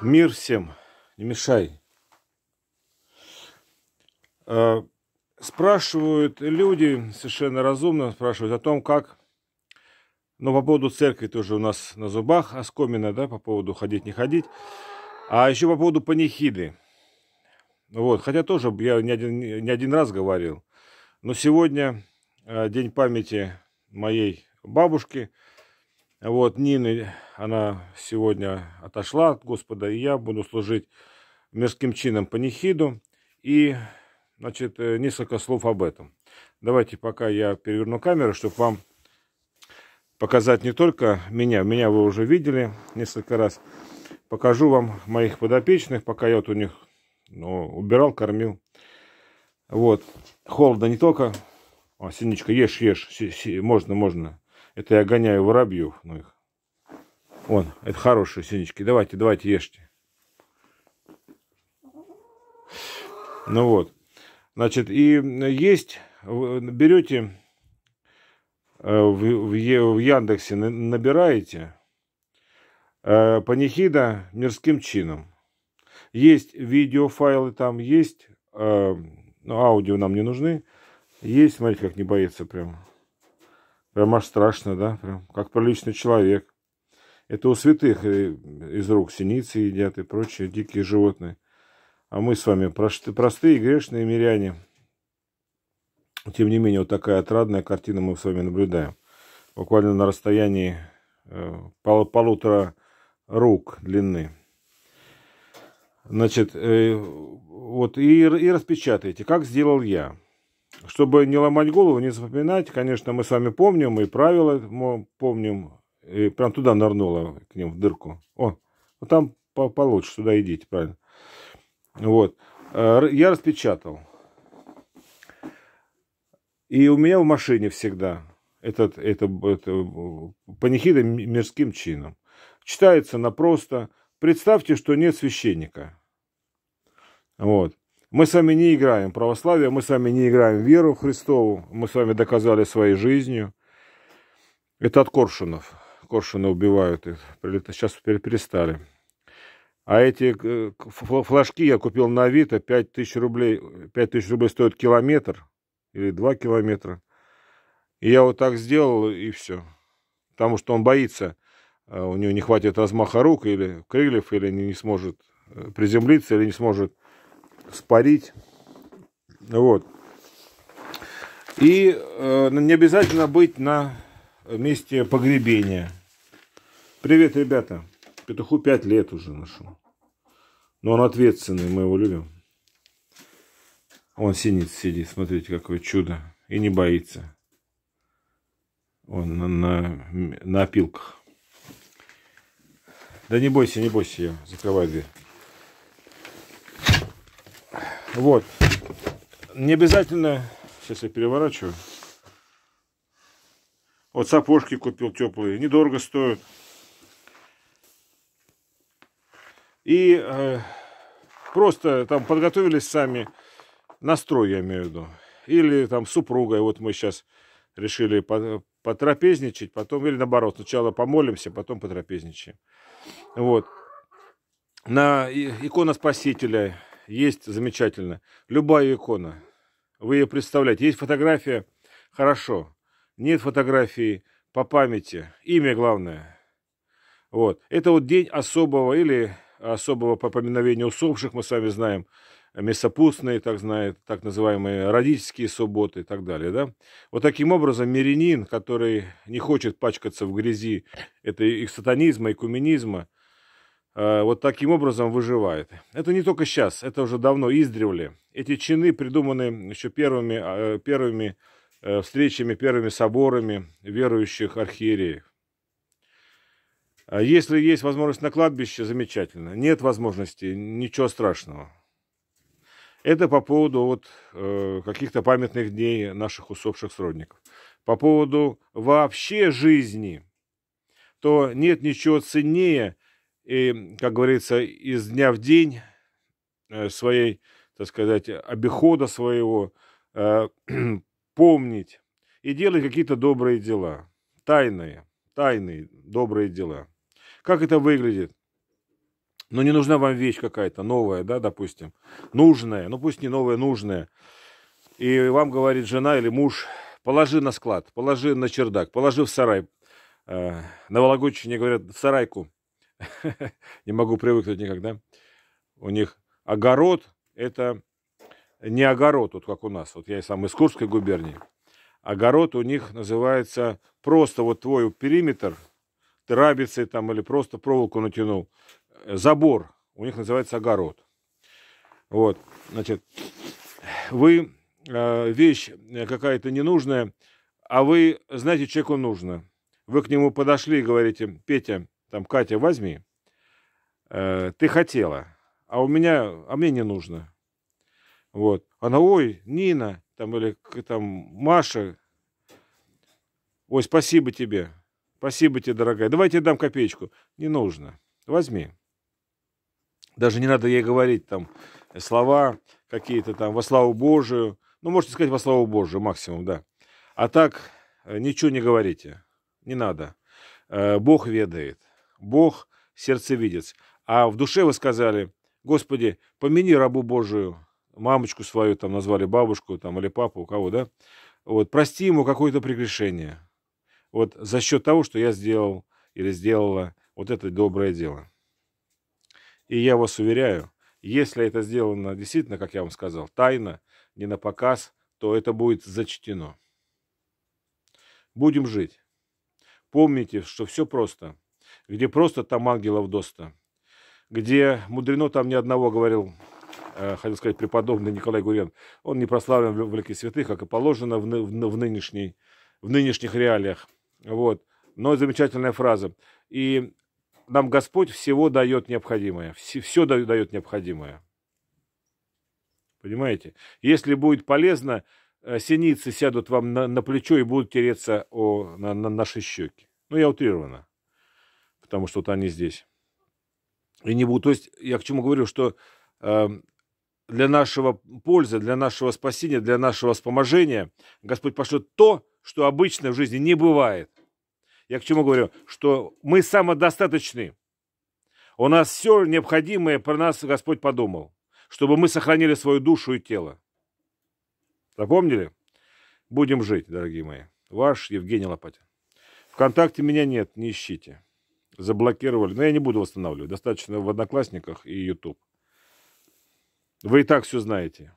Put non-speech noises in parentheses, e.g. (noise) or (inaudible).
Мир всем, не мешай. А, спрашивают люди, совершенно разумно спрашивают о том, как... Ну, по поводу церкви тоже у нас на зубах оскомина, да, по поводу ходить, не ходить. А еще по поводу панихиды. Вот, хотя тоже я не один, не один раз говорил. Но сегодня а, день памяти моей бабушки – вот, Нина, она сегодня отошла от Господа, и я буду служить мирским чином по Нихиду. И, значит, э, несколько слов об этом. Давайте пока я переверну камеру, чтобы вам показать не только меня. Меня вы уже видели несколько раз. Покажу вам моих подопечных, пока я вот у них ну, убирал, кормил. Вот. Холодно не только. О, Синичка, ешь, ешь. Си, си, можно, можно. Это я гоняю воробьев. Ну, их. Вон, это хорошие синички. Давайте, давайте, ешьте. Ну вот. Значит, и э, есть, берете э, в, в, Яндексе, набираете э, панихида мирским чином. Есть видеофайлы там, есть, э, ну, аудио нам не нужны. Есть, смотрите, как не боится прям. Прям аж страшно, да? Прям как приличный человек. Это у святых э, из рук синицы едят и прочие дикие животные. А мы с вами простые грешные миряне. Тем не менее, вот такая отрадная картина мы с вами наблюдаем. Буквально на расстоянии э, пол полутора рук длины. Значит, э, вот и, и распечатайте, как сделал я чтобы не ломать голову, не запоминать, конечно, мы с вами помним и правила мы помним. И прям туда нырнула к ним в дырку. О, вот там получше, туда идите, правильно. Вот. Э, я распечатал. И у меня в машине всегда этот, это, это э, панихида мирским чином. Читается она просто. Представьте, что нет священника. Вот. Мы сами не играем в православие, мы сами не играем в веру в Христову, мы с вами доказали своей жизнью. Это от Коршунов. Коршуны убивают их. Сейчас перестали. А эти э, флажки я купил на Авито, 5 тысяч рублей, 5 тысяч рублей стоит километр или 2 километра. И я вот так сделал, и все. Потому что он боится, э, у него не хватит размаха рук или крыльев, или не сможет э, приземлиться, или не сможет спарить. Вот. И э, не обязательно быть на месте погребения. Привет, ребята. Петуху 5 лет уже нашел. Но он ответственный, мы его любим. Он синиц сидит, смотрите, какое чудо. И не боится. Он на, на, на опилках. Да не бойся, не бойся, я закрываю дверь. Вот. Не обязательно... Сейчас я переворачиваю. Вот сапожки купил теплые. Недорого стоят. И э, просто там подготовились сами настрой, я имею в виду. Или там супруга и Вот мы сейчас решили потрапезничать, потом, или наоборот, сначала помолимся, потом потрапезничаем. Вот. На икона Спасителя есть, замечательно. Любая икона. Вы ее представляете. Есть фотография? Хорошо. Нет фотографии по памяти. Имя главное. Вот. Это вот день особого или особого поминовения усопших, мы с вами знаем, месопустные, так, знают так называемые родительские субботы и так далее. Да? Вот таким образом мирянин, который не хочет пачкаться в грязи, это и сатанизма, и куминизма, Э, вот таким образом выживает. Это не только сейчас, это уже давно издревле. Эти чины придуманы еще первыми, а, э, первыми э, встречами, первыми соборами верующих архиереев. А если есть возможность на кладбище, замечательно. Нет возможности, ничего страшного. Это по поводу вот, э, каких-то памятных дней наших усопших сродников. По поводу вообще жизни, то нет ничего ценнее, и, как говорится, из дня в день э, своей, так сказать, обихода своего э, (clears throat) помнить и делать какие-то добрые дела, тайные, тайные добрые дела. Как это выглядит? Ну, не нужна вам вещь какая-то новая, да, допустим, нужная, ну пусть не новая, нужная. И вам говорит жена или муж, положи на склад, положи на чердак, положи в сарай. Э, на Вологодчине говорят, в сарайку (laughs) не могу привыкнуть никогда. У них огород – это не огород, вот как у нас. Вот я и сам из Курской губернии. Огород у них называется просто вот твой периметр, трабицы там или просто проволоку натянул. Забор у них называется огород. Вот, значит, вы э, вещь какая-то ненужная, а вы знаете, человеку нужно. Вы к нему подошли и говорите, Петя, там, Катя, возьми, э, ты хотела, а у меня, а мне не нужно. Вот. Она, ой, Нина, там, или там, Маша, ой, спасибо тебе, спасибо тебе, дорогая, давайте я дам копеечку. Не нужно, возьми. Даже не надо ей говорить там слова какие-то там во славу Божию. Ну, можете сказать во славу Божию максимум, да. А так э, ничего не говорите, не надо. Э, Бог ведает. Бог – сердцевидец. А в душе вы сказали, Господи, помяни рабу Божию, мамочку свою, там назвали бабушку, там, или папу, у кого, да? Вот, прости ему какое-то прегрешение. Вот за счет того, что я сделал или сделала вот это доброе дело. И я вас уверяю, если это сделано действительно, как я вам сказал, тайно, не на показ, то это будет зачтено. Будем жить. Помните, что все просто – где просто там ангелов доста, где мудрено там ни одного, говорил, э, хотел сказать, преподобный Николай Гурен, он не прославлен в Великой Святых, как и положено в, в, в, нынешней, в нынешних реалиях. Вот. Но замечательная фраза. И нам Господь всего дает необходимое. Все, все дает необходимое. Понимаете? Если будет полезно, э, синицы сядут вам на, на плечо и будут тереться о, на, на наши щеки. Ну, я утрированно потому что вот они здесь. И не будут. То есть я к чему говорю, что э, для нашего пользы, для нашего спасения, для нашего вспоможения Господь пошлет то, что обычно в жизни не бывает. Я к чему говорю? Что мы самодостаточны. У нас все необходимое про нас Господь подумал, чтобы мы сохранили свою душу и тело. Запомнили? Будем жить, дорогие мои. Ваш Евгений Лопатин. Вконтакте меня нет, не ищите. Заблокировали. Но я не буду восстанавливать. Достаточно в Одноклассниках и YouTube. Вы и так все знаете.